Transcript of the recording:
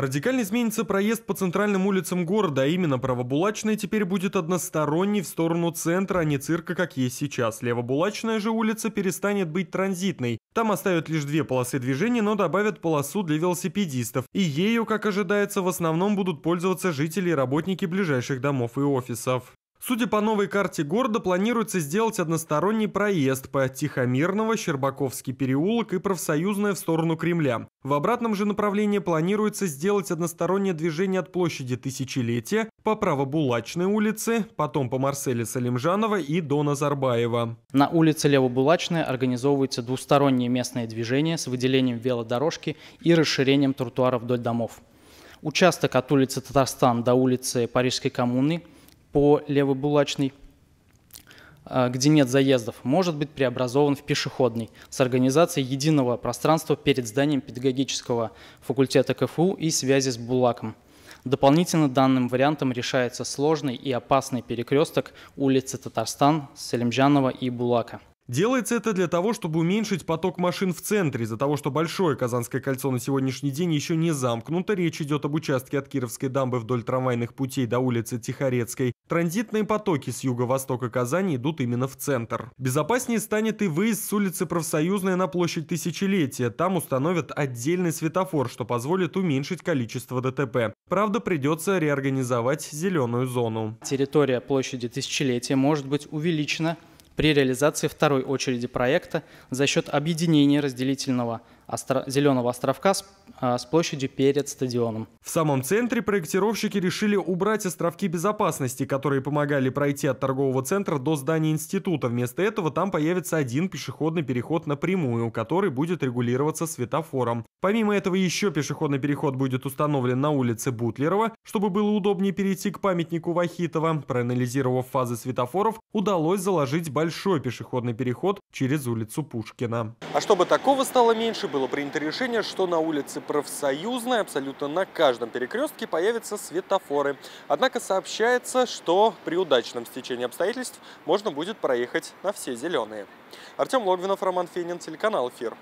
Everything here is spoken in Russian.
Радикально изменится проезд по центральным улицам города, а именно правобулачная теперь будет односторонней в сторону центра, а не цирка, как есть сейчас. Левобулачная же улица перестанет быть транзитной. Там оставят лишь две полосы движения, но добавят полосу для велосипедистов. И ею, как ожидается, в основном будут пользоваться жители и работники ближайших домов и офисов. Судя по новой карте города, планируется сделать односторонний проезд по Тихомирного, Щербаковский переулок и Профсоюзная в сторону Кремля. В обратном же направлении планируется сделать одностороннее движение от площади Тысячелетия по Правобулачной улице, потом по Марселе Салимжанова и до Назарбаева. На улице Левобулачная организовывается двустороннее местное движение с выделением велодорожки и расширением тротуаров вдоль домов. Участок от улицы Татарстан до улицы Парижской коммуны – по левобулачной, а, где нет заездов, может быть преобразован в пешеходный с организацией единого пространства перед зданием педагогического факультета КФУ и связи с Булаком. Дополнительно данным вариантом решается сложный и опасный перекресток улицы Татарстан, Селимджанова и Булака. Делается это для того, чтобы уменьшить поток машин в центре. Из-за того, что Большое Казанское кольцо на сегодняшний день еще не замкнуто, речь идет об участке от Кировской дамбы вдоль трамвайных путей до улицы Тихорецкой. Транзитные потоки с юго-востока Казани идут именно в центр. Безопаснее станет и выезд с улицы Профсоюзная на площадь Тысячелетия. Там установят отдельный светофор, что позволит уменьшить количество ДТП. Правда, придется реорганизовать зеленую зону. Территория площади Тысячелетия может быть увеличена при реализации второй очереди проекта за счет объединения разделительного остро... зеленого островка с, а, с площадью перед стадионом. В самом центре проектировщики решили убрать островки безопасности, которые помогали пройти от торгового центра до здания института. Вместо этого там появится один пешеходный переход напрямую, который будет регулироваться светофором. Помимо этого еще пешеходный переход будет установлен на улице Бутлерова, чтобы было удобнее перейти к памятнику Вахитова. Проанализировав фазы светофоров, удалось заложить большой пешеходный переход через улицу Пушкина. А чтобы такого стало меньше, было принято решение, что на улице Профсоюзной абсолютно на каждом перекрестке появятся светофоры. Однако сообщается, что при удачном стечении обстоятельств можно будет проехать на все зеленые. Артем Логвинов, Роман Фенин, телеканал «Эфир».